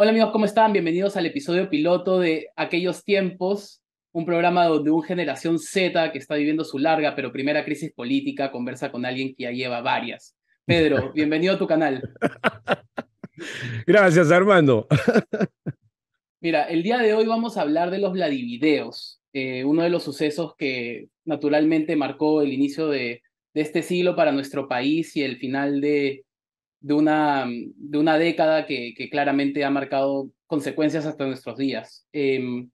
Hola amigos, ¿cómo están? Bienvenidos al episodio piloto de Aquellos Tiempos, un programa donde un generación Z que está viviendo su larga pero primera crisis política conversa con alguien que ya lleva varias. Pedro, bienvenido a tu canal. Gracias, Armando. Mira, el día de hoy vamos a hablar de los Ladivideos, eh, uno de los sucesos que naturalmente marcó el inicio de este siglo para nuestro país y el final de, de una, mm, de una década que, claramente ha marcado consecuencias hasta nuestros días. Em,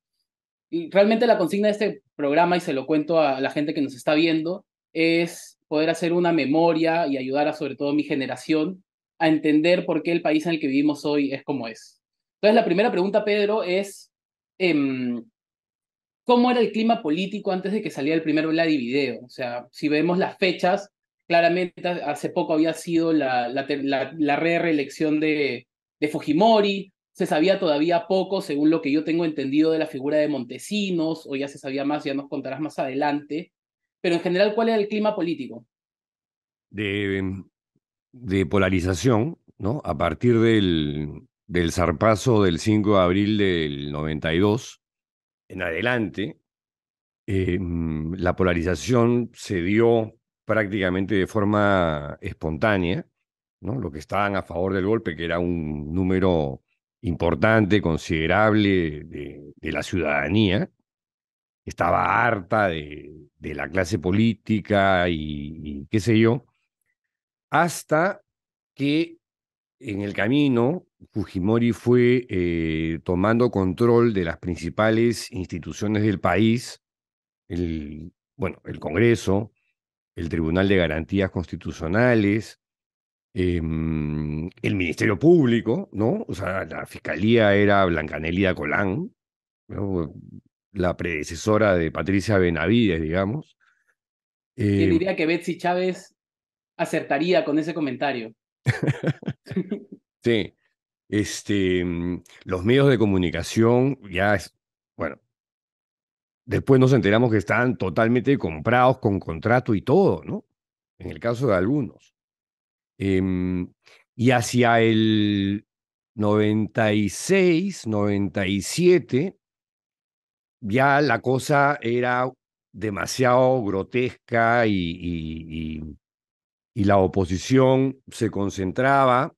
y realmente la consigna de este programa, y se lo cuento a la gente que nos está viendo, es poder hacer una memoria y ayudar a sobre todo mi generación a entender por qué el país en el que vivimos hoy es como es. Entonces, la primera pregunta, Pedro, es, em, ¿cómo era el clima político antes de que saliera el primer Vladivideo? O sea, si vemos las fechas, Claramente hace poco había sido la, la, reelección de, Fujimori, se sabía todavía poco, según lo que yo tengo entendido de la figura de Montesinos, o ya se sabía más, ya nos contarás más adelante, pero en general, ¿cuál era el clima político? De, polarización, ¿no? A partir del, del zarpazo del 5 de abril del 92 en adelante, eh, la polarización se dio prácticamente de forma espontánea, ¿no? Lo que estaban a favor del golpe, que era un número importante, considerable de, la ciudadanía, estaba harta de, la clase política y, qué sé yo, hasta que en el camino Fujimori fue eh, tomando control de las principales instituciones del país, el, bueno, el Congreso, el Tribunal de Garantías Constitucionales, em, el Ministerio Público, ¿no? O sea, la Fiscalía era Blancanelia Colán, la predecesora de Patricia Benavides, digamos. Em. diría que Betsy Chávez acertaría con ese comentario. sí. Este, los medios de comunicación ya Después nos enteramos que están totalmente comprados con contrato y todo, ¿no? En el caso de algunos. Em, y hacia el 96, 97, ya la cosa era demasiado grotesca y, la oposición se concentraba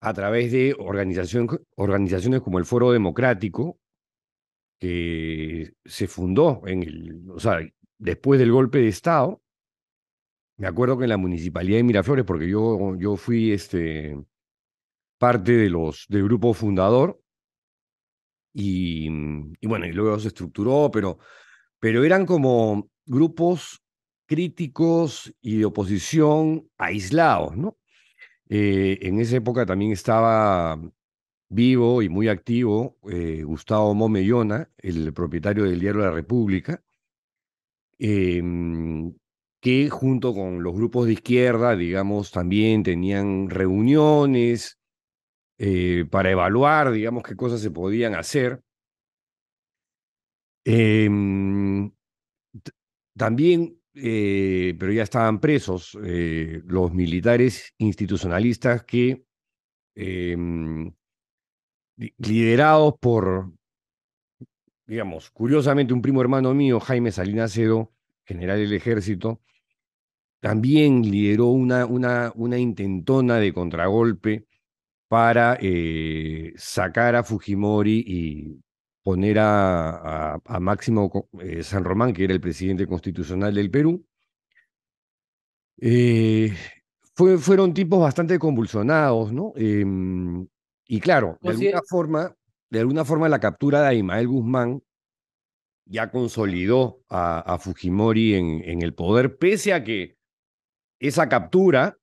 a través de organizaciones como el Foro Democrático, que se fundó en el, sea, después del golpe de Estado, me acuerdo que en la municipalidad de Miraflores, porque yo, yo fui este, parte de los, del grupo fundador, y, bueno, y luego se estructuró, pero, pero eran como grupos críticos y de oposición aislados, ¿no? Eh, en esa época también estaba vivo y muy activo eh, Gustavo Momellona, el propietario del diario La República, em, que junto con los grupos de izquierda, digamos, también tenían reuniones eh, para evaluar, digamos, qué cosas se podían hacer. Em, también, eh, pero ya estaban presos los militares institucionalistas que em, liderados por, digamos, curiosamente un primo hermano mío, Jaime Salinas general del ejército, también lideró una, una, una intentona de contragolpe para eh, sacar a Fujimori y poner a, Máximo eh, San Román, que era el presidente constitucional del Perú. Eh, fueron tipos bastante convulsionados, ¿no? Em, y claro, de alguna, forma, de alguna forma la captura de Imael Guzmán ya consolidó a, Fujimori en, el poder, pese a que esa captura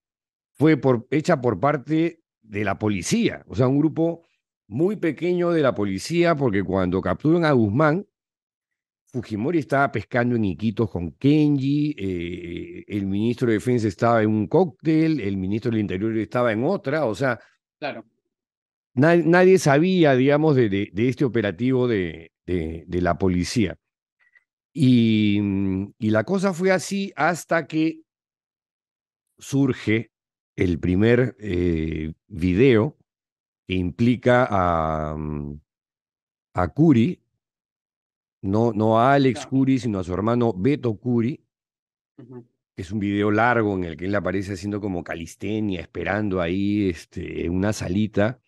fue por, hecha por parte de la policía, o sea, un grupo muy pequeño de la policía, porque cuando capturan a Guzmán, Fujimori estaba pescando en Iquitos con Kenji, eh, el ministro de Defensa estaba en un cóctel, el ministro del Interior estaba en otra, o sea, claro nadie sabía, digamos, de, este operativo de, la policía. Y, la cosa fue así hasta que surge el primer eh, video que implica a, a Curi, no, no a Alex Curi, sino a su hermano Beto Curi, es un video largo en el que él aparece haciendo como calistenia, esperando ahí este, una salita.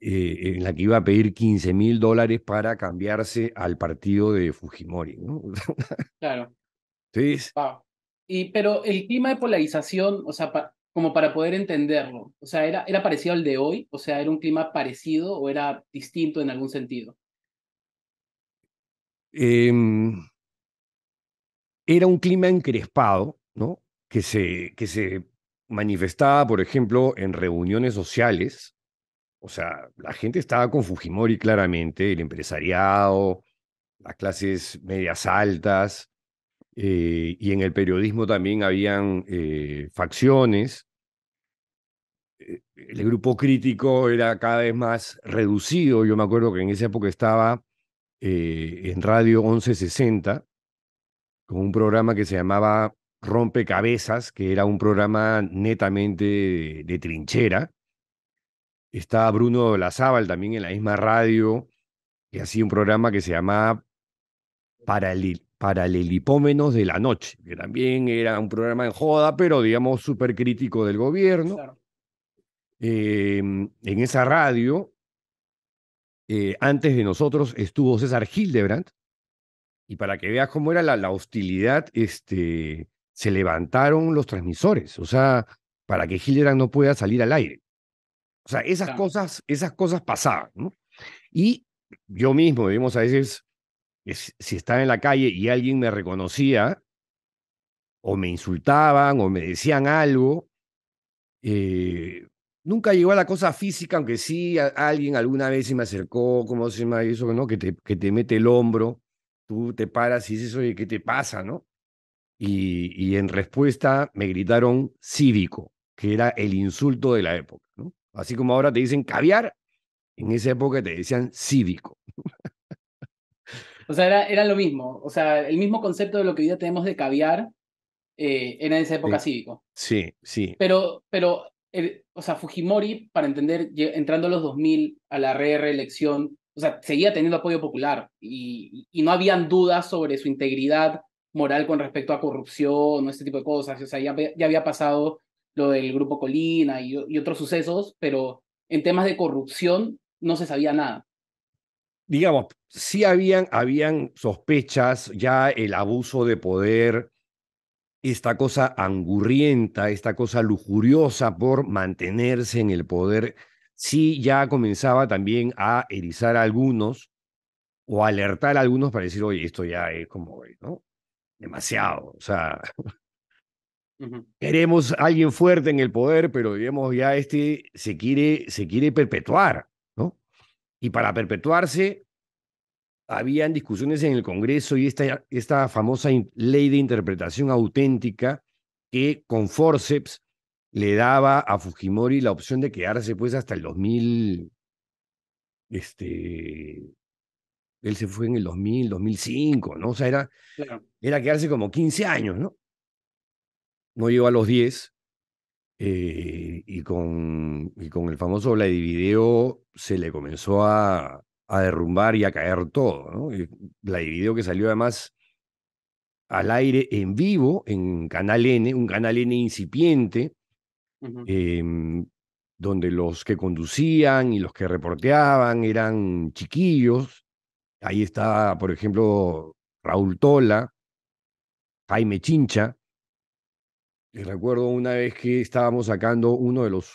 Eh, en la que iba a pedir 15 mil dólares para cambiarse al partido de Fujimori. ¿no? claro. y, pero el clima de polarización, o sea, como para poder entenderlo, o sea, ¿era, ¿era parecido al de hoy? O sea, ¿era un clima parecido o era distinto en algún sentido? Em, era un clima encrespado, ¿no? Que se, que se manifestaba, por ejemplo, en reuniones sociales, o sea, la gente estaba con Fujimori claramente, el empresariado, las clases medias altas, eh, y en el periodismo también habían eh, facciones. Eh, el grupo crítico era cada vez más reducido. Yo me acuerdo que en esa época estaba en Radio 1160 con un programa que se llamaba Rompecabezas, que era un programa netamente de trinchera estaba Bruno Lazábal también en la misma radio, que hacía un programa que se llamaba Paralelipómenos de la Noche, que también era un programa en joda, pero digamos súper crítico del gobierno. Em, en esa radio, eh, antes de nosotros estuvo César Hildebrandt, y para que veas cómo era la, hostilidad, este, se levantaron los transmisores, o sea, para que Hildebrandt no pueda salir al aire. O sea, esas, cosas, esas cosas pasaban. ¿no? Y yo mismo, vimos a veces, si estaba en la calle y alguien me reconocía, o me insultaban, o me decían algo, eh, nunca llegó a la cosa física, aunque sí alguien alguna vez se me acercó, como se llama eso, ¿no? que, te, que te mete el hombro, tú te paras y dices, oye, ¿qué te pasa? ¿no? y en respuesta me gritaron cívico, que era el insulto de la época. Así como ahora te dicen caviar, en esa época te decían cívico. O sea, era, lo mismo. O sea, el mismo concepto de lo que hoy día tenemos de caviar eh, era en esa época cívico. Sí, sí. Pero, pero eh, o sea, Fujimori, para entender, entrando a los 2000 a la reelección, o sea, seguía teniendo apoyo popular y, no habían dudas sobre su integridad moral con respecto a corrupción o este tipo de cosas. O sea, ya, ya había pasado lo del grupo Colina y, otros sucesos, pero en temas de corrupción no se sabía nada digamos, sí habían, habían sospechas, ya el abuso de poder, esta cosa angurrienta, esta cosa lujuriosa por mantenerse en el poder, sí ya comenzaba también a erizar a algunos o alertar a algunos para decir, oye, esto ya es como, eh, ¿no? Demasiado, o sea, Queremos alguien fuerte en el poder, pero digamos ya este se quiere, se quiere perpetuar, ¿no? Y para perpetuarse habían discusiones en el Congreso y esta, esta famosa ley de interpretación auténtica que con forceps le daba a Fujimori la opción de quedarse pues hasta el 2000, este, él se fue en el 2000, 2005, ¿no? O sea, era, era quedarse como 15 años, ¿no? no llegó a los 10 eh, y, con, y con el famoso Vladivideo se le comenzó a, a derrumbar y a caer todo. ¿no? Vladivideo que salió además al aire en vivo en Canal N, un Canal N incipiente, em, donde los que conducían y los que reporteaban eran chiquillos. Ahí está, por ejemplo, Raúl Tola, Jaime Chincha, les recuerdo una vez que estábamos sacando uno de los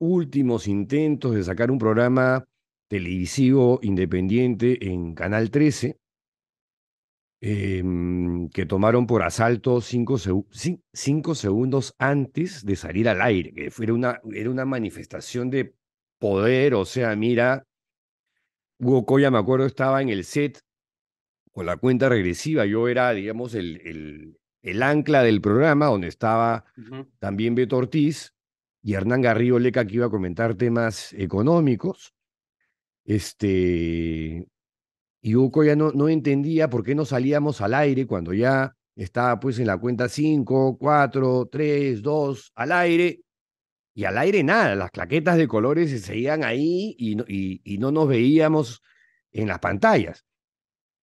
últimos intentos de sacar un programa televisivo independiente en Canal 13, em, que tomaron por asalto cinco, segundos antes de salir al aire, que era una, era una manifestación de poder, o sea, mira, Hugo Coya, me acuerdo, estaba en el set con la cuenta regresiva, yo era, digamos, el, el, el ancla del programa, donde estaba también Beto Ortiz y Hernán Garrido Leca, que iba a comentar temas económicos. Este, y Uco ya no, no entendía por qué no salíamos al aire cuando ya estaba pues en la cuenta 5, 4, 3, 2, al aire. Y al aire nada, las claquetas de colores se seguían ahí y y no nos veíamos en las pantallas.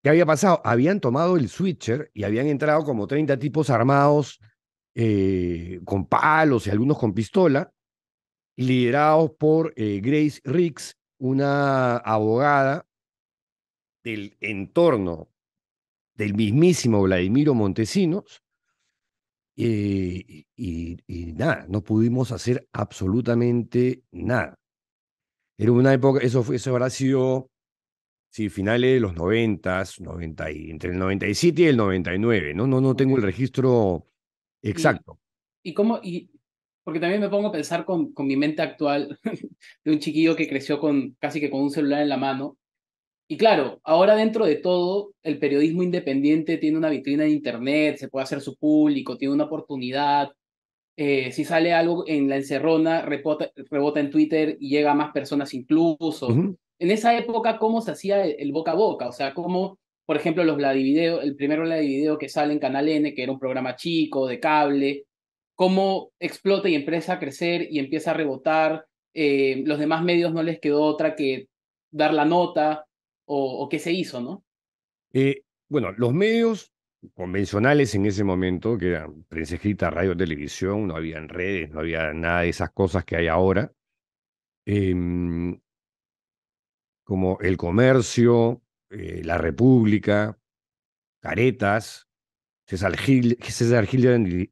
¿Qué había pasado? Habían tomado el switcher y habían entrado como 30 tipos armados eh, con palos y algunos con pistola, liderados por eh, Grace Riggs, una abogada del entorno del mismísimo Vladimiro Montesinos. Eh, y, nada, no pudimos hacer absolutamente nada. Era una época, eso, eso habrá sido Sí, finales de los 90, y, entre el 97 y el 99, ¿no? No, no tengo el registro exacto. ¿Y, cómo? Y, porque también me pongo a pensar con, con mi mente actual de un chiquillo que creció con casi que con un celular en la mano. Y claro, ahora dentro de todo, el periodismo independiente tiene una vitrina en internet, se puede hacer su público, tiene una oportunidad. Eh, si sale algo en la encerrona, rebota, en Twitter y llega a más personas incluso en esa época cómo se hacía el, boca a boca, o sea, cómo, por ejemplo, los Vladivideo, el primero Vladivideo que sale en Canal N, que era un programa chico, de cable, cómo explota y empieza a crecer y empieza a rebotar, eh, los demás medios no les quedó otra que dar la nota o, qué se hizo, ¿no? Eh, bueno, los medios convencionales en ese momento, que eran prensa escrita, radio, televisión, no había redes, no había nada de esas cosas que hay ahora. Em, como el comercio, eh, la República, Caretas. César, Gil,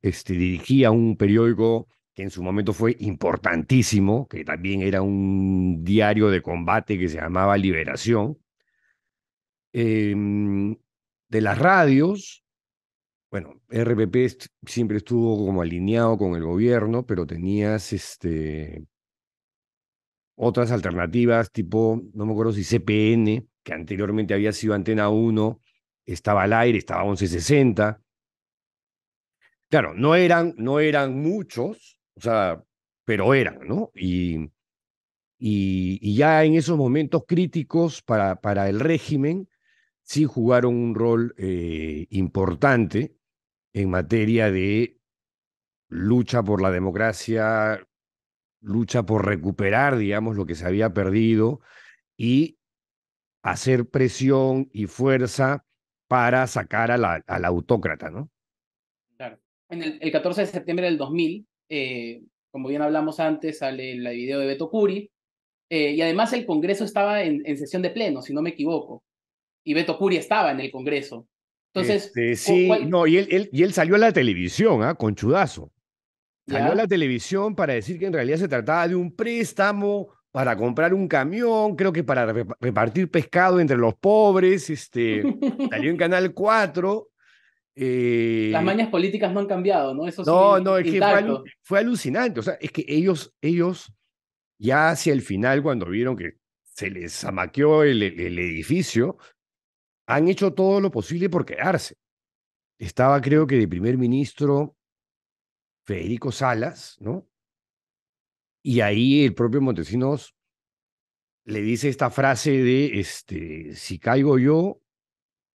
este, dirigía un periódico que en su momento fue importantísimo, que también era un diario de combate que se llamaba Liberación. Em, de las radios, bueno, RPP siempre estuvo como alineado con el gobierno, pero tenías este, otras alternativas tipo, no me acuerdo si CPN, que anteriormente había sido Antena 1, estaba al aire, estaba 1160. Claro, no eran, no eran muchos, o sea, pero eran, ¿no? Y, y, ya en esos momentos críticos para, para el régimen, sí jugaron un rol eh, importante en materia de lucha por la democracia, lucha por recuperar, digamos, lo que se había perdido y hacer presión y fuerza para sacar a la, autócrata, ¿no? Claro. En el, 14 de septiembre del 2000, eh, como bien hablamos antes, sale el video de Beto Curi, eh, y además el Congreso estaba en, sesión de pleno, si no me equivoco, y Beto Curi estaba en el Congreso. Entonces, este, sí, no, y él, y él salió a la televisión, ¿ah? Con chudazo. Salió a la televisión para decir que en realidad se trataba de un préstamo para comprar un camión, creo que para repartir pescado entre los pobres, este, salió en Canal 4. Eh, Las mañas políticas no han cambiado, ¿no? Eso no, no, es fue, alucinante, o sea, es que ellos, ellos ya hacia el final, cuando vieron que se les amaqueó el edificio, han hecho todo lo posible por quedarse. Estaba, creo que, de primer ministro Federico Salas, ¿no? Y ahí el propio Montesinos le dice esta frase de, este, si caigo yo,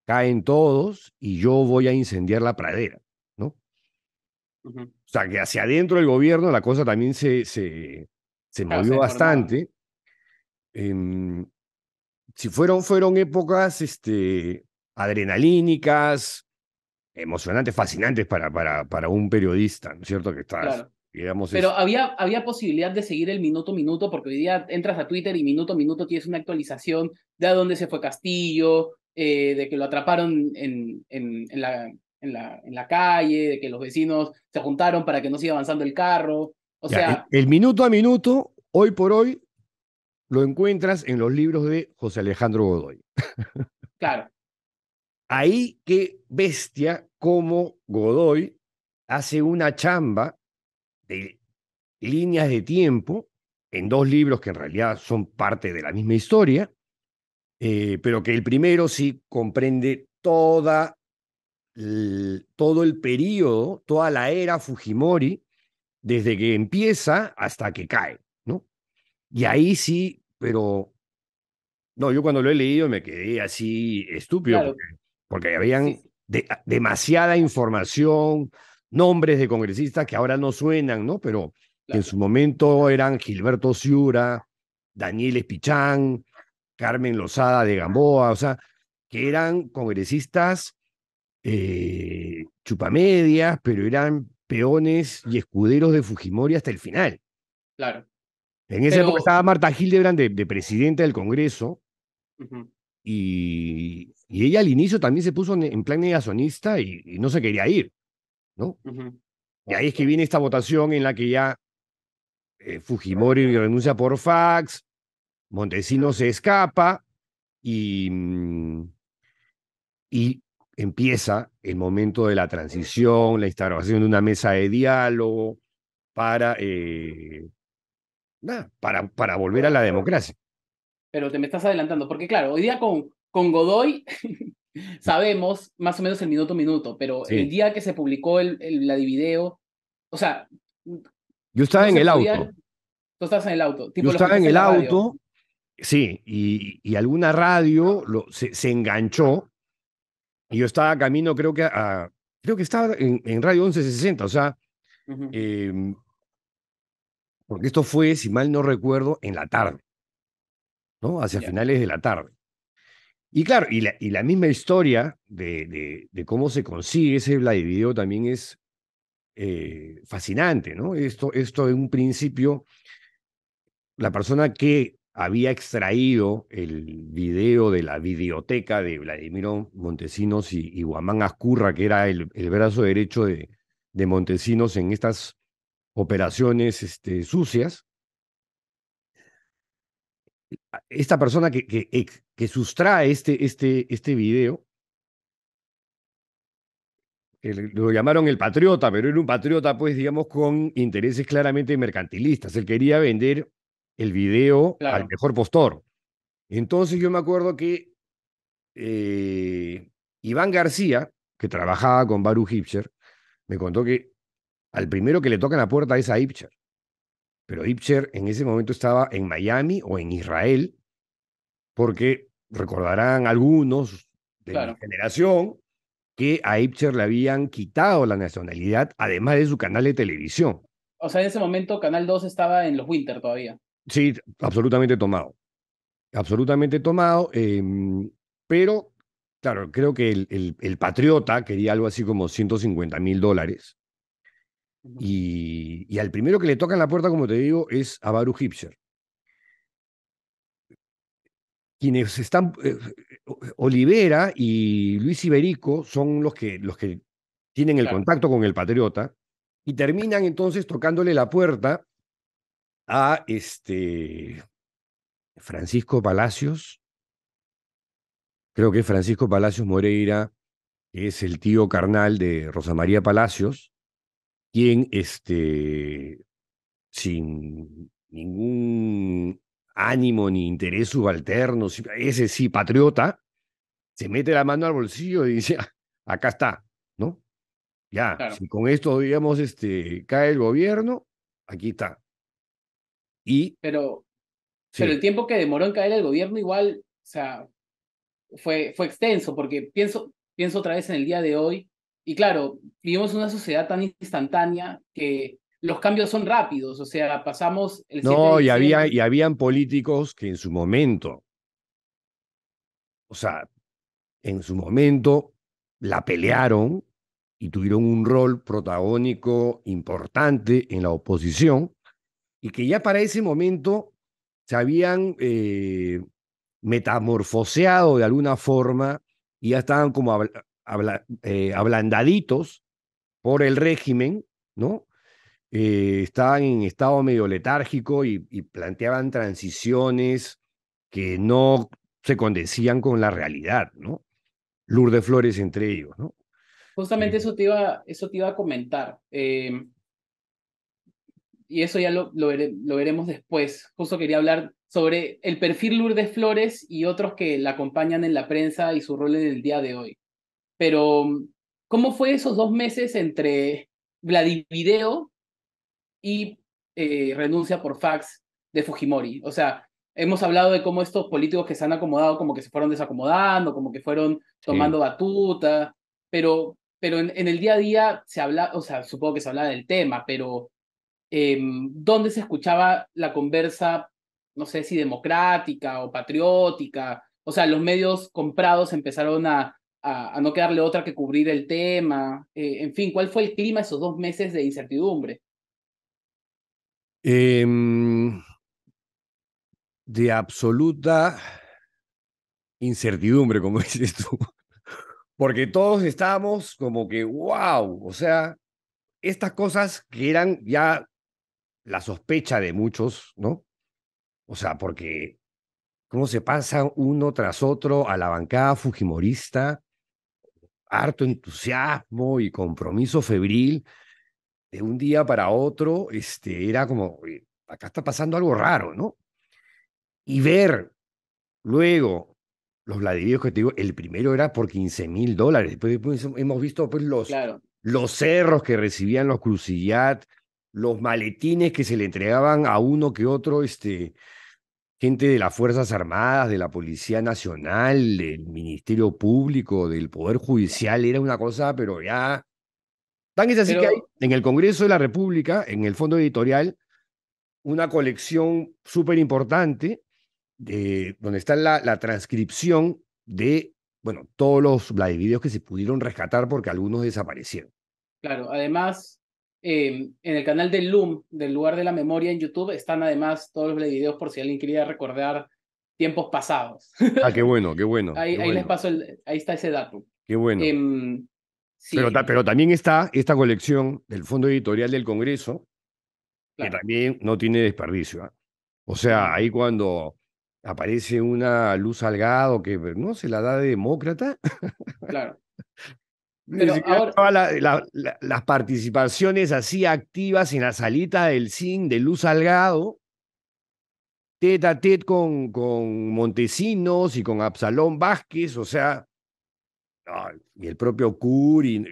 caen todos y yo voy a incendiar la pradera, ¿no? O sea, que hacia adentro del gobierno la cosa también se, se, se movió bastante. Em, si fueron, fueron épocas este, adrenalínicas, emocionantes, fascinantes para, para, para un periodista, ¿no es cierto? Que estás, Pero había, había posibilidad de seguir el minuto a minuto, porque hoy día entras a Twitter y minuto a minuto tienes una actualización de a dónde se fue Castillo, eh, de que lo atraparon en, en, la, en, la, en la calle, de que los vecinos se juntaron para que no siga avanzando el carro. O sea... el minuto a minuto, hoy por hoy, lo encuentras en los libros de José Alejandro Godoy. Claro. Ahí qué bestia cómo Godoy hace una chamba de líneas de tiempo en dos libros que en realidad son parte de la misma historia, eh, pero que el primero sí comprende toda todo el periodo, toda la era Fujimori, desde que empieza hasta que cae, ¿no? Y ahí sí, pero... No, yo cuando lo he leído me quedé así estúpido, porque, habían demasiada información, nombres de congresistas que ahora no suenan, ¿no? Pero en su momento eran Gilberto Ciura, Daniel Espichán, Carmen Lozada de Gamboa, o sea, que eran congresistas eh, chupamedias, pero eran peones y escuderos de Fujimori hasta el final. Claro. En esa época estaba Marta Hildebrand de, de presidenta del Congreso y, ella al inicio también se puso en, plan negacionista y, no se quería ir, ¿no? Y ahí es que viene esta votación en la que ya eh, Fujimori renuncia por fax, Montesino se escapa y, mm, y empieza el momento de la transición, la instauración de una mesa de diálogo para, eh, para, para volver a la democracia pero te me estás adelantando, porque claro, hoy día con, con Godoy sabemos más o menos el minuto a minuto, pero el día que se publicó el, el la o sea... Yo estaba en el auto. Tú estabas en el auto. Yo estaba en el auto, sí, y, alguna radio lo, se, enganchó y yo estaba camino, creo que a, creo que estaba en, Radio 1160, o sea, em, porque esto fue, si mal no recuerdo, en la tarde. ¿no? Hacia finales de la tarde. Y claro, y la, misma historia de, cómo se consigue ese vladivideo video también es eh, fascinante, ¿no? Esto, esto en un principio, la persona que había extraído el video de la videoteca de Vladimiro Montesinos y, Guamán Ascurra, que era el, brazo derecho de, Montesinos en estas operaciones este, sucias, esta persona que, eh, que, sustrae este, este, este video, lo llamaron el patriota, pero era un patriota, pues, digamos, con intereses claramente mercantilistas. Él quería vender el video al mejor postor. Entonces yo me acuerdo que eh, Iván García, que trabajaba con Baruch Hipcher, me contó que al primero que le tocan la puerta es a Hipcher. Pero Ipcher en ese momento estaba en Miami o en Israel, porque recordarán algunos de la generación que a Ipcher le habían quitado la nacionalidad, además de su canal de televisión. O sea, en ese momento Canal 2 estaba en los Winter todavía. Sí, absolutamente tomado. Absolutamente tomado. Em, pero, claro, creo que el, el, el Patriota quería algo así como 150 mil dólares y, al primero que le tocan la puerta, como te digo, es a Baruch Hipscher. Quienes están, eh, Olivera y Luis Iberico son los que, los que tienen el contacto con el patriota y terminan entonces tocándole la puerta a este Francisco Palacios, creo que Francisco Palacios Moreira, es el tío carnal de Rosa María Palacios, quien este, sin ningún ánimo ni interés subalterno, ese sí, patriota, se mete la mano al bolsillo y dice, acá está, ¿no? Ya, si con esto, digamos, este, cae el gobierno, aquí está. Y... Pero, pero el tiempo que demoró en caer el gobierno igual, o sea, fue, fue extenso, porque pienso, pienso otra vez en el día de hoy, y claro, vivimos una sociedad tan instantánea que los cambios son rápidos, o sea, pasamos el No, y había y habían políticos que en su momento o sea, en su momento la pelearon y tuvieron un rol protagónico importante en la oposición y que ya para ese momento se habían eh, metamorfoseado de alguna forma y ya estaban como eh, ablandaditos por el régimen, ¿no? Eh, estaban en estado medio letárgico y, planteaban transiciones que no se condecían con la realidad, ¿no? Lourdes Flores entre ellos, ¿no? Justamente eh. eso, te iba, eso te iba a comentar. y eso ya lo, lo, veremos después. Justo quería hablar sobre el perfil Lourdes Flores y otros que la acompañan en la prensa y su rol en el día de hoy. Pero, ¿cómo fue esos dos meses entre Vladivideo y eh, renuncia por fax de Fujimori? O sea, hemos hablado de cómo estos políticos que se han acomodado como que se fueron desacomodando, como que fueron tomando batuta, pero, pero en, el día a día se habla, o sea, supongo que se habla del tema, pero em, ¿dónde se escuchaba la conversa, no sé si democrática o patriótica? O sea, los medios comprados empezaron a a, no quedarle otra que cubrir el tema? Eh, en fin, ¿cuál fue el clima esos dos meses de incertidumbre? Em, de absoluta incertidumbre, como dices tú, porque todos estábamos como que, wow, o sea, estas cosas que eran ya la sospecha de muchos, ¿no? O sea, porque cómo se pasa uno tras otro a la bancada fujimorista harto entusiasmo y compromiso febril, de un día para otro, este, era como, acá está pasando algo raro, ¿no? Y ver luego los ladrillos que te digo, el primero era por 15 mil dólares, después, hemos visto pues los, los cerros que recibían los crucillat, los maletines que se le entregaban a uno que otro, este, gente de las Fuerzas Armadas, de la Policía Nacional, del Ministerio Público, del Poder Judicial, era una cosa, pero ya... Tan es así que hay en el Congreso de la República, en el fondo editorial, una colección súper importante, eh, donde está la, la, transcripción de, bueno, todos los videos que se pudieron rescatar porque algunos desaparecieron. Claro, además, Em, en el canal del Loom, del lugar de la memoria en YouTube, están además todos los videos por si alguien quería recordar tiempos pasados. Ah, qué bueno, qué bueno. ahí, les paso, ahí está ese dato. Qué bueno. Em, pero, también está esta colección del Fondo Editorial del Congreso, que también no tiene desperdicio. ¿eh? O sea, ahí cuando aparece una luz salgado que no se la da de demócrata. Claro. las participaciones así activas en la salita del CIN de Luz Salgado, tete a tete con, con Montesinos y con Absalón Vázquez, o sea, y el propio Curi,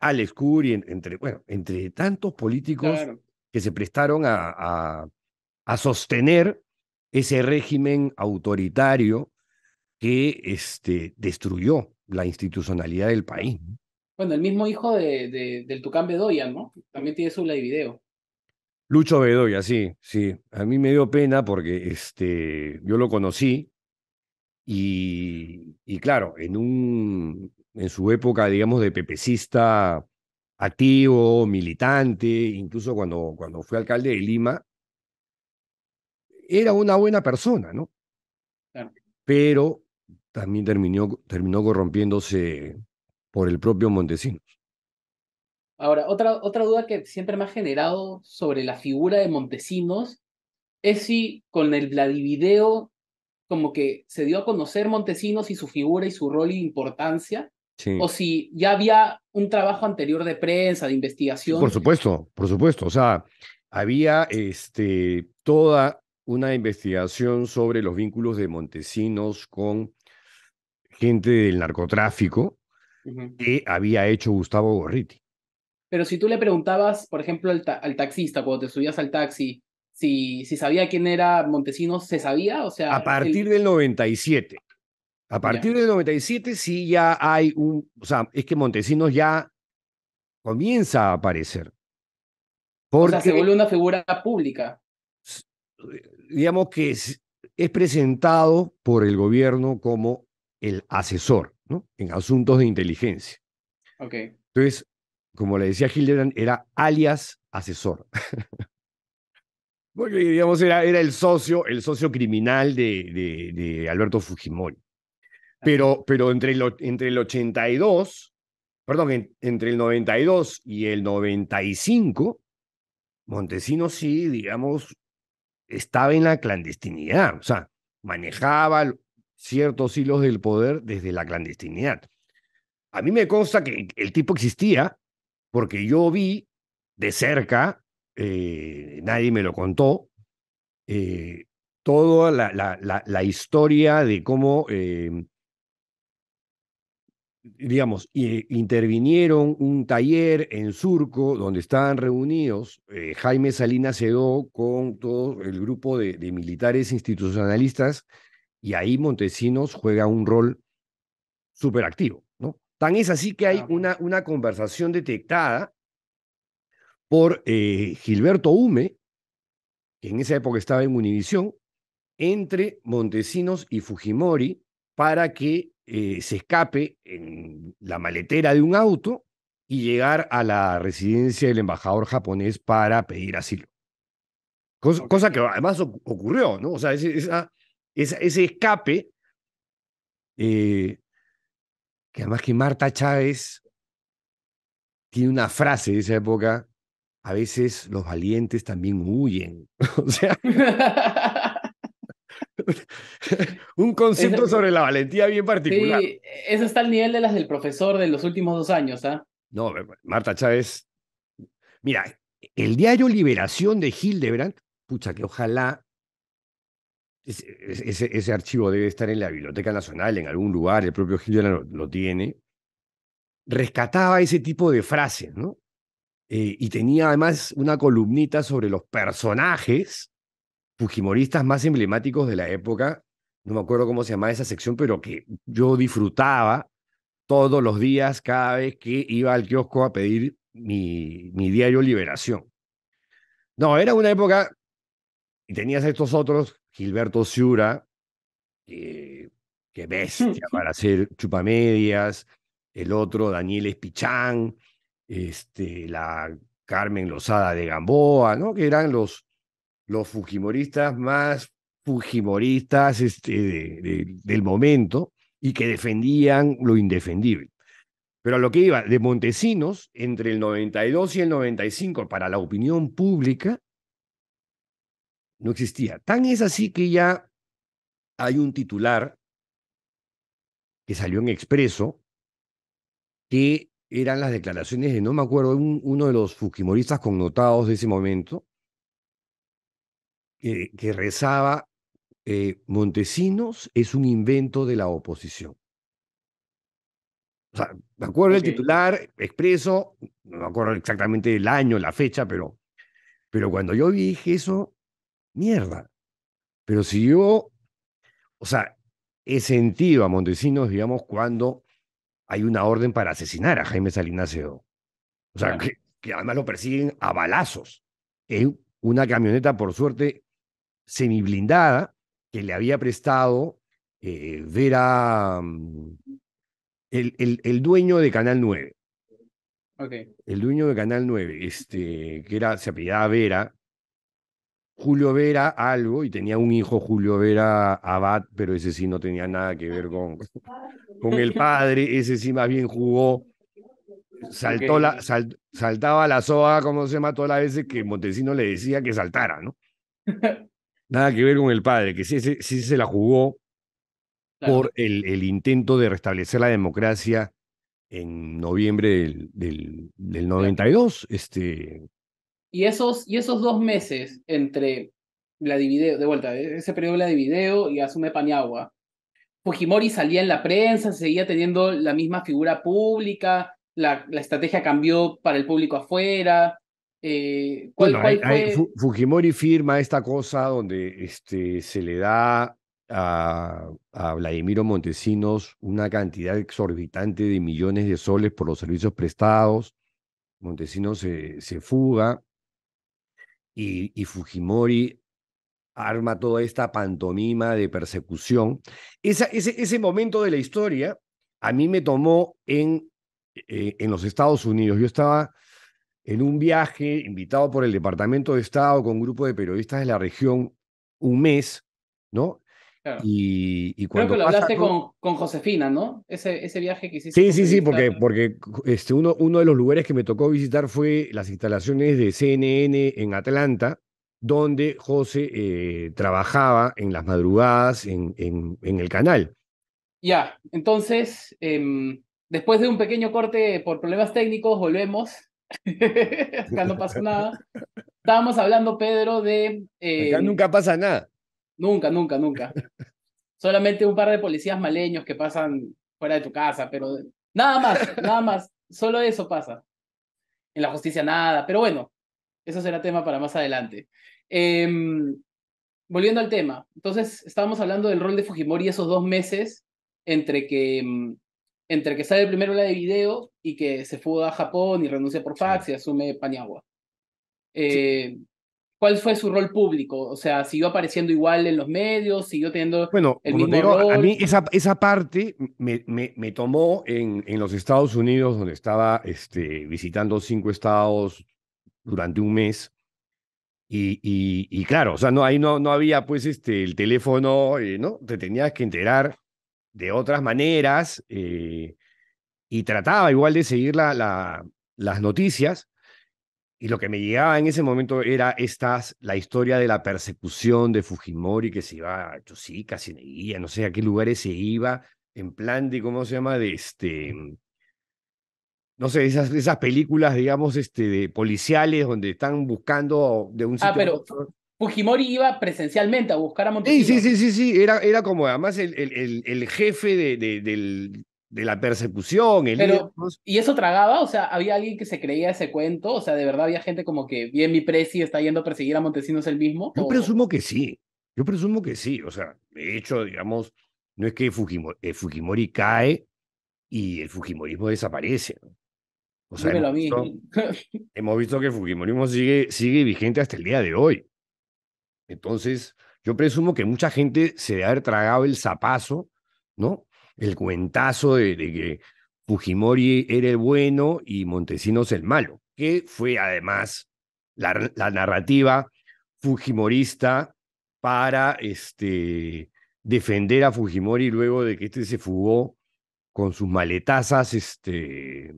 Alex Curi, entre, bueno, entre tantos políticos que se prestaron a, sostener ese régimen autoritario que este, destruyó la institucionalidad del país. Bueno, el mismo hijo de, del Tucán Bedoya, ¿no? También tiene su live video. Lucho Bedoya, sí, sí. A mí me dio pena porque este, yo lo conocí y, claro, en, un, en su época, digamos, de pepecista activo, militante, incluso cuando, cuando fue alcalde de Lima, era una buena persona, ¿no? Pero también terminó, terminó corrompiéndose por el propio Montesinos. Ahora, otra, otra duda que siempre me ha generado sobre la figura de Montesinos es si con el Vladivideo como que se dio a conocer Montesinos y su figura y su rol y importancia, O si ya había un trabajo anterior de prensa, de investigación. Por supuesto, por supuesto. O sea, había este, toda una investigación sobre los vínculos de Montesinos con gente del narcotráfico, que había hecho Gustavo Gorriti. Pero si tú le preguntabas, por ejemplo, al, taxista, cuando te subías al taxi, si, si, sabía quién era Montesinos, ¿se sabía? O sea, a partir del 97. A partir del 97 sí ya hay un... O sea, es que Montesinos ya comienza a aparecer. o sea, se vuelve una figura pública. Digamos que es presentado por el gobierno como el asesor en asuntos de inteligencia. Entonces, como le decía Hildebrand, era alias asesor. Porque, digamos, era, era el socio, el socio criminal de, de, Alberto Fujimori. Pero, pero entre, el, entre el 82, perdón, entre el 92 y el 95, Montesino sí, digamos, estaba en la clandestinidad, o sea, manejaba ciertos hilos del poder desde la clandestinidad. A mí me consta que el tipo existía porque yo vi de cerca, eh, nadie me lo contó, eh, toda la, historia de cómo, eh, digamos, intervinieron un taller en Surco donde estaban reunidos Jaime Salinas cedó con todo el grupo de, de militares institucionalistas y ahí Montesinos juega un rol súper activo, ¿no? Tan es así que hay una, una conversación detectada por eh, Gilberto Hume, que en esa época estaba en Univisión, entre Montesinos y Fujimori para que eh, se escape en la maletera de un auto y llegar a la residencia del embajador japonés para pedir asilo. Cosa, que además ocurrió, ¿no? O sea, esa, ah, ese escape, eh, que además que Marta Chávez tiene una frase de esa época, a veces los valientes también huyen. o sea, un concepto sobre la valentía bien particular. eso está al nivel de las del profesor de los últimos dos años, ¿ah? No, Marta Chávez. Mira, el diario Liberación de Hildebrand pucha, que ojalá ese, ese, archivo debe estar en la Biblioteca Nacional, en algún lugar, el propio Gil lo, tiene. Rescataba ese tipo de frases, ¿no? Eh, y tenía además una columnita sobre los personajes fujimoristas más emblemáticos de la época. No me acuerdo cómo se llamaba esa sección, pero que yo disfrutaba todos los días, cada vez que iba al kiosco a pedir mi, mi diario Liberación. No, era una época y tenías a estos otros, Gilberto Ciura, que, bestia para hacer chupamedias, el otro Daniel Espichán, este, la Carmen Lozada de Gamboa, ¿no? Que eran los, los fujimoristas más fujimoristas este, del momento y que defendían lo indefendible. Pero a lo que iba, de Montesinos, entre el 92 y el 95, para la opinión pública, no existía. Tan es así que ya hay un titular que salió en expreso, que eran las declaraciones de, no me acuerdo, uno de los fujimoristas connotados de ese momento, que, rezaba, eh, Montesinos es un invento de la oposición. O sea, me acuerdo el titular expreso, no me acuerdo exactamente el año, la fecha, pero, pero cuando yo dije eso, mierda. Pero si yo, o sea, he sentido a Montesinos, digamos, cuando hay una orden para asesinar a Jaime Salinas O sea, que, además lo persiguen a balazos. Es una camioneta, por suerte, semiblindada, que le había prestado eh, Vera, mm, el, el, dueño de Canal 9. El dueño de Canal 9, este, que era, se apellidaba Vera, Julio Vera algo y tenía un hijo Julio Vera Abad, pero ese sí no tenía nada que ver con, con el padre, ese sí más bien jugó, saltó la, saltaba la soga, como se llama, todas las veces que Montesino le decía que saltara, ¿no? nada que ver con el padre, que sí, sí, se la jugó por el, el, intento de restablecer la democracia en noviembre del, del, del 92, este, y esos, y esos dos meses entre la divideo, de vuelta, e-, ese periodo de la divideo y asume Paniagua, Fujimori salía en la prensa, seguía teniendo la misma figura pública, la, estrategia cambió para el público afuera. Eh, Fujimori firma esta cosa donde este, se le da a, Vladimiro Montesinos una cantidad exorbitante de millones de soles por los servicios prestados. Montesinos se, se fuga, y, Fujimori arma toda esta pantomima de persecución. ese, momento de la historia a mí me tomó en, eh, en los Estados Unidos. Yo estaba en un viaje invitado por el Departamento de Estado con un grupo de periodistas de la región un mes, ¿no? Y, cuando Creo que lo hablaste con, con, Josefina, ¿no? Ese, ese viaje que hiciste. Sí, sí, sí, porque, porque este, uno, uno de los lugares que me tocó visitar fue las instalaciones de CNN en Atlanta, donde José eh, trabajaba en las madrugadas en, en, el canal. Ya, entonces, em, después de un pequeño corte por problemas técnicos, volvemos. Acá no pasó nada. Estábamos hablando, Pedro, de... Em, nunca pasa nada. Nunca, nunca, nunca. Solamente un par de policías maleños que pasan fuera de tu casa, pero nada más, nada más. Solo eso pasa. En la justicia nada, pero bueno, eso será tema para más adelante. Em, volviendo al tema, entonces estábamos hablando del rol de Fujimori esos dos meses entre que, em, entre que sale primero la de video y que se fue a Japón y renuncia por fax y asume Paniagua. Eh, ¿Cuál fue su rol público? O sea, ¿siguió apareciendo igual en los medios? ¿Siguió teniendo bueno, el mismo A mí esa, esa parte me, me, me tomó en, en, los Estados Unidos, donde estaba este, visitando cinco estados durante un mes. Y, y, claro, o sea, no, ahí no, no había pues este, el teléfono, eh, ¿no? Te tenías que enterar de otras maneras eh, y trataba igual de seguir la, la, las noticias y lo que me llegaba en ese momento era estas, la historia de la persecución de Fujimori, que se iba a Chosica, Cineguía, no sé a qué lugares se iba, en plan de, ¿cómo se llama? De este, mm, no sé, esas, esas películas, digamos, este, de policiales donde están buscando de un ah, sitio. Ah, pero Fujimori iba presencialmente a buscar a Montesinos. Sí, sí, sí, sí, Era, era como además el, el, el, jefe de, del, de la persecución, el ¿Y eso tragaba? O sea, ¿había alguien que se creía ese cuento? O sea, ¿de verdad había gente como que bien mi presi está yendo a perseguir a Montesinos el mismo? Yo presumo que sí, yo presumo que sí. O sea, de hecho, digamos, no es que eh, Fujimori, cae y el Fujimorismo desaparece. ¿no? O sea, hemos visto, hemos visto, que el Fujimorismo sigue, sigue vigente hasta el día de hoy. Entonces, yo presumo que mucha gente se debe haber tragado el zapazo, ¿no? el cuentazo de, que Fujimori era el bueno y Montesinos el malo, que fue además la, narrativa fujimorista para este, defender a Fujimori luego de que este se fugó con sus maletazas, este,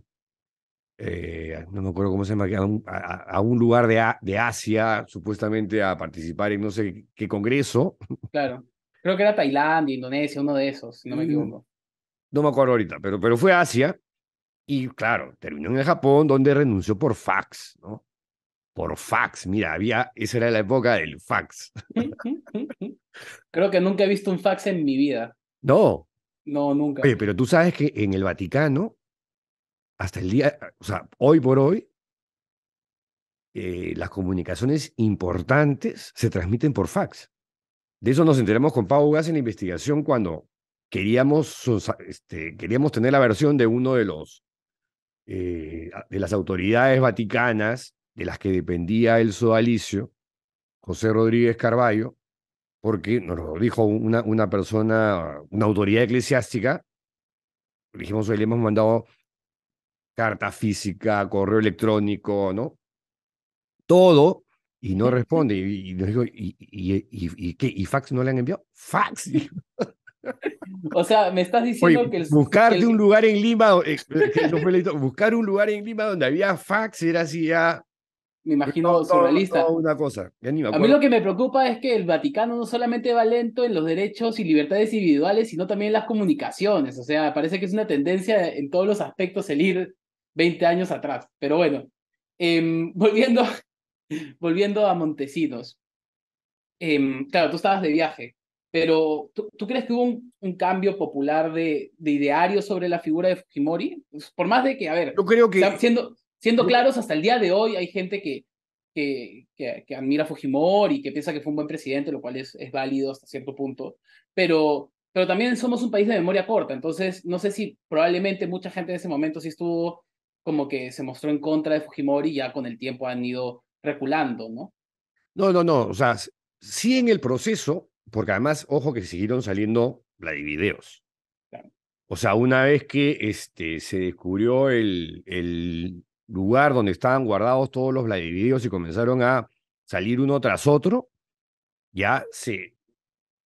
eh, no me acuerdo cómo se llama, a un, un lugar de, de, Asia, supuestamente a participar en no sé qué congreso. Claro. Creo que era Tailandia, Indonesia, uno de esos, si no me mm. equivoco. No me acuerdo ahorita, pero, pero fue Asia. Y claro, terminó en Japón, donde renunció por fax, ¿no? Por fax, mira, había, esa era la época del fax. Creo que nunca he visto un fax en mi vida. No. No, nunca. Oye, pero tú sabes que en el Vaticano, hasta el día, o sea, hoy por hoy, eh, las comunicaciones importantes se transmiten por fax. De eso nos enteramos con Pau Gas en la investigación cuando queríamos, este, queríamos tener la versión de uno de los eh, de las autoridades vaticanas de las que dependía el sodalicio, José Rodríguez Carballo, porque nos lo dijo una, una persona, una autoridad eclesiástica, dijimos hoy le hemos mandado carta física, correo electrónico, ¿no? Todo y no responde. Y, y digo, ¿y, y, y, qué? ¿Y fax no le han enviado? ¡Fax! O sea, me estás diciendo que el. un lugar en Lima, eh, eh, buscar un lugar en Lima donde había fax era así ya. Me imagino surrealista. una cosa. A mí lo que me preocupa es que el Vaticano no solamente va lento en los derechos y libertades individuales, sino también en las comunicaciones. O sea, parece que es una tendencia en todos los aspectos el ir 20 años atrás. Pero bueno, em, volviendo volviendo a Montesinos, em, claro, tú estabas de viaje, pero ¿tú, crees que hubo un, cambio popular de, de, ideario sobre la figura de Fujimori? Pues, por más de que, a ver, yo creo que... siendo, siendo claros, hasta el día de hoy hay gente que, que, que, admira a Fujimori, que piensa que fue un buen presidente, lo cual es, válido hasta cierto punto, pero, pero también somos un país de memoria corta, entonces no sé si probablemente mucha gente en ese momento sí estuvo como que se mostró en contra de Fujimori, ya con el tiempo han ido ¿no? No, no, no. O sea, sí en el proceso, porque además, ojo que siguieron saliendo vladivideos. O sea, una vez que este, se descubrió el, el lugar donde estaban guardados todos los videos y comenzaron a salir uno tras otro, ya se,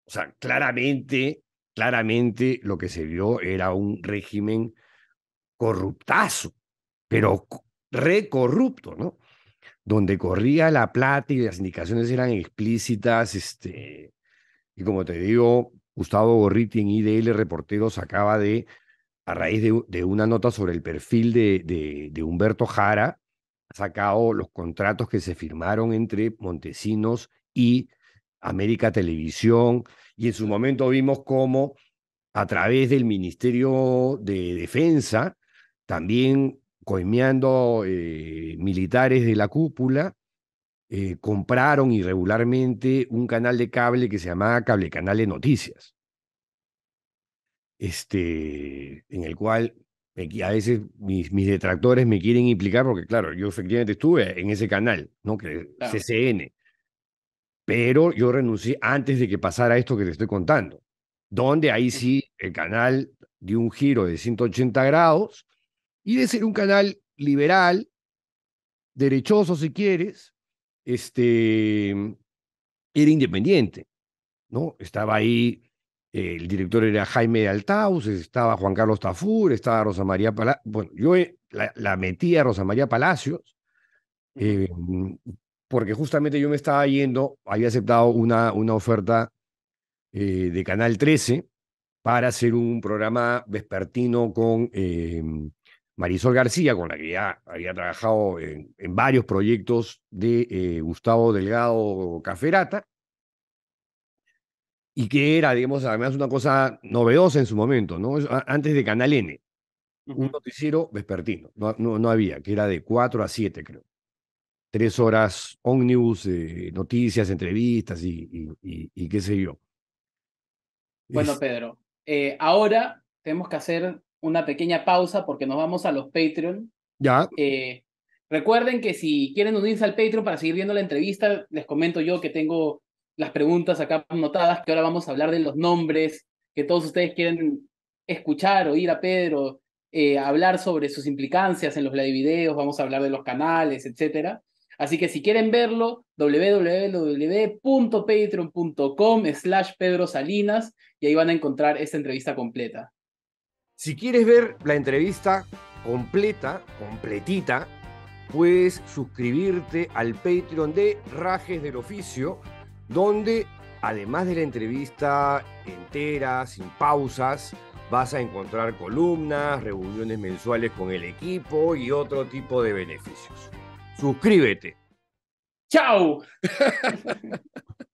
o sea, claramente, claramente lo que se vio era un régimen corruptazo, pero recorrupto, ¿no? donde corría la plata y las indicaciones eran explícitas. Este, y como te digo, Gustavo Gorriti en IDL Reporteros acaba de, a raíz de, una nota sobre el perfil de, de, de, Humberto Jara, ha sacado los contratos que se firmaron entre Montesinos y América Televisión. Y en su momento vimos cómo a través del Ministerio de Defensa también coimeando eh, militares de la cúpula, eh, compraron irregularmente un canal de cable que se llamaba Cable Canal de Noticias, este, en el cual eh, a veces mis, mis, detractores me quieren implicar porque, claro, yo efectivamente estuve en ese canal, ¿no? Que CCN. Pero yo renuncié antes de que pasara esto que te estoy contando, donde ahí sí el canal dio un giro de 180 grados y de ser un canal liberal, derechoso si quieres, este, era independiente, ¿no? Estaba ahí, eh, el director era Jaime Altaus, estaba Juan Carlos Tafur, estaba Rosa María Palacios, bueno, yo eh, la, metí a Rosa María Palacios, eh, porque justamente yo me estaba yendo, había aceptado una, una oferta de Canal 13 para hacer un programa vespertino con Marisol García, con la que ya había trabajado en, varios proyectos de eh, Gustavo Delgado Caferata, y que era, digamos, además una cosa novedosa en su momento, ¿no? Antes de Canal N, un noticiero vespertino, no, había, que era de 4 a 7, creo. Tres horas ómnibus, noticias, entrevistas y, qué sé yo. Bueno, Pedro, eh, ahora tenemos que hacer una pequeña pausa porque nos vamos a los Patreon. Ya. Eh, recuerden que si quieren unirse al Patreon para seguir viendo la entrevista, les comento yo que tengo las preguntas acá anotadas, que ahora vamos a hablar de los nombres que todos ustedes quieren escuchar, ir a Pedro, eh, hablar sobre sus implicancias en los live videos, vamos a hablar de los canales, etc Así que si quieren verlo, www.patreon.com slash Pedro Salinas y ahí van a encontrar esta entrevista completa. Si quieres ver la entrevista completa, completita, puedes suscribirte al Patreon de Rajes del Oficio, donde además de la entrevista entera, sin pausas, vas a encontrar columnas, reuniones mensuales con el equipo y otro tipo de beneficios. Suscríbete. ¡Chao!